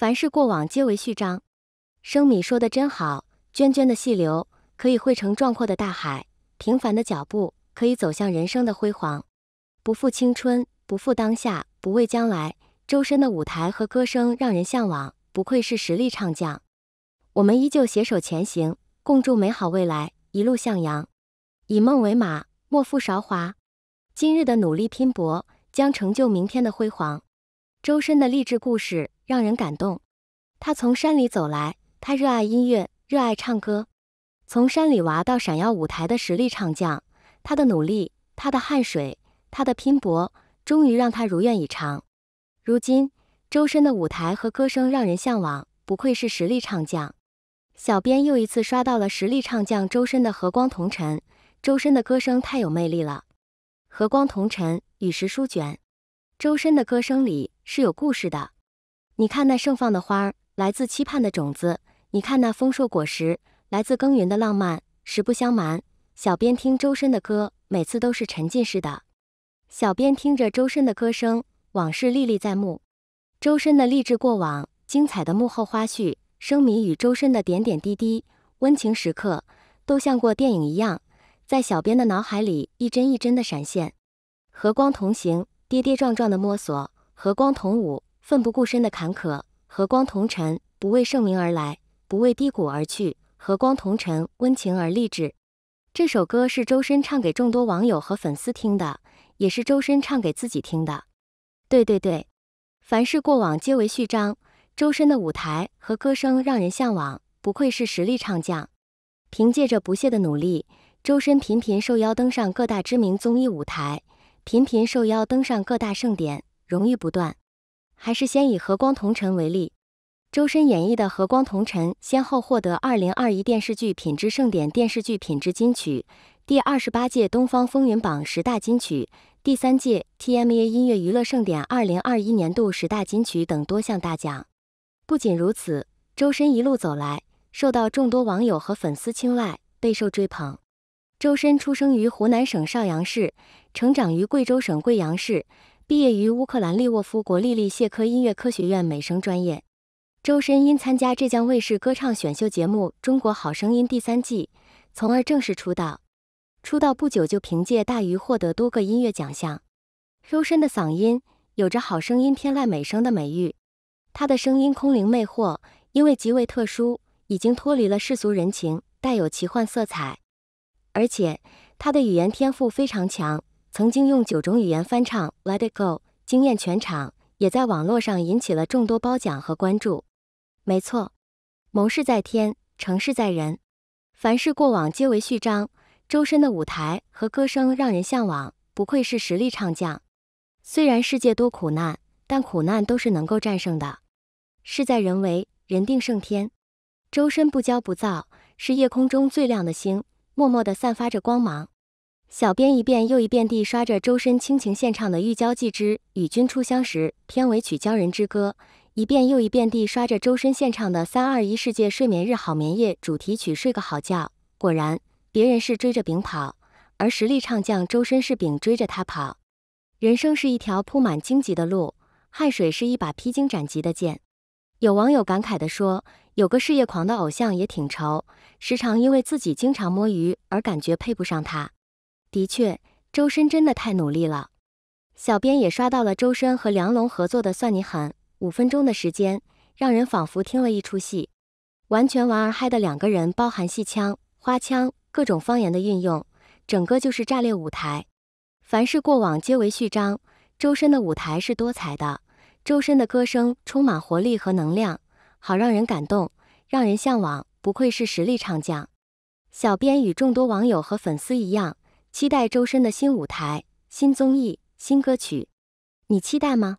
凡是过往，皆为序章。生米说的真好，涓涓的细流可以汇成壮阔的大海，平凡的脚步可以走向人生的辉煌。不负青春，不负当下，不畏将来。周深的舞台和歌声让人向往，不愧是实力唱将。我们依旧携手前行，共筑美好未来，一路向阳。以梦为马，莫负韶华。今日的努力拼搏，将成就明天的辉煌。周深的励志故事让人感动。他从山里走来，他热爱音乐，热爱唱歌。从山里娃到闪耀舞台的实力唱将，他的努力、他的汗水、他的拼搏，终于让他如愿以偿。如今，周深的舞台和歌声让人向往，不愧是实力唱将。小编又一次刷到了实力唱将周深的《和光同尘》，周深的歌声太有魅力了，《和光同尘》《与时舒卷》。周深的歌声里是有故事的。你看那盛放的花儿，来自期盼的种子；你看那丰硕果实，来自耕耘的浪漫。实不相瞒，小编听周深的歌，每次都是沉浸式的。小编听着周深的歌声，往事历历在目。周深的励志过往、精彩的幕后花絮、生米与周深的点点滴滴、温情时刻，都像过电影一样，在小编的脑海里一帧一帧的闪现。和光同行。跌跌撞撞的摸索，和光同舞，奋不顾身的坎坷，和光同尘，不为盛名而来，不为低谷而去，和光同尘，温情而励志。这首歌是周深唱给众多网友和粉丝听的，也是周深唱给自己听的。对对对，凡事过往皆为序章。周深的舞台和歌声让人向往，不愧是实力唱将。凭借着不懈的努力，周深频频受邀登上各大知名综艺舞台。频频受邀登上各大盛典，荣誉不断。还是先以《和光同尘》为例，周深演绎的《和光同尘》先后获得2021电视剧品质盛典电视剧品质金曲、第二十八届东方风云榜十大金曲、第三届 TMA 音乐娱乐盛典2021年度十大金曲等多项大奖。不仅如此，周深一路走来，受到众多网友和粉丝青睐，备受追捧。周深出生于湖南省邵阳市，成长于贵州省贵阳市，毕业于乌克兰利沃夫国立利谢科音乐科学院美声专业。周深因参加浙江卫视歌唱选秀节目《中国好声音》第三季，从而正式出道。出道不久就凭借《大鱼》获得多个音乐奖项。周深的嗓音有着“好声音天籁美声”的美誉，他的声音空灵魅惑，因为极为特殊，已经脱离了世俗人情，带有奇幻色彩。而且他的语言天赋非常强，曾经用九种语言翻唱《Let It Go》，惊艳全场，也在网络上引起了众多褒奖和关注。没错，谋事在天，成事在人，凡事过往皆为序章。周深的舞台和歌声让人向往，不愧是实力唱将。虽然世界多苦难，但苦难都是能够战胜的。事在人为，人定胜天。周深不骄不躁，是夜空中最亮的星。默默地散发着光芒。小编一遍又一遍地刷着周深倾情献唱的《玉娇记之与君初相识》片尾曲《鲛人之歌》，一遍又一遍地刷着周深献唱的《三二一世界睡眠日好眠夜》主题曲《睡个好觉》。果然，别人是追着饼跑，而实力唱将周深是饼追着他跑。人生是一条铺满荆棘的路，汗水是一把披荆斩棘的剑。有网友感慨地说。有个事业狂的偶像也挺愁，时常因为自己经常摸鱼而感觉配不上他。的确，周深真的太努力了。小编也刷到了周深和梁龙合作的《算你狠》，五分钟的时间让人仿佛听了一出戏，完全玩儿嗨的两个人，包含戏腔、花腔、各种方言的运用，整个就是炸裂舞台。凡是过往皆为序章，周深的舞台是多彩的，周深的歌声充满活力和能量。好让人感动，让人向往，不愧是实力唱将。小编与众多网友和粉丝一样，期待周深的新舞台、新综艺、新歌曲。你期待吗？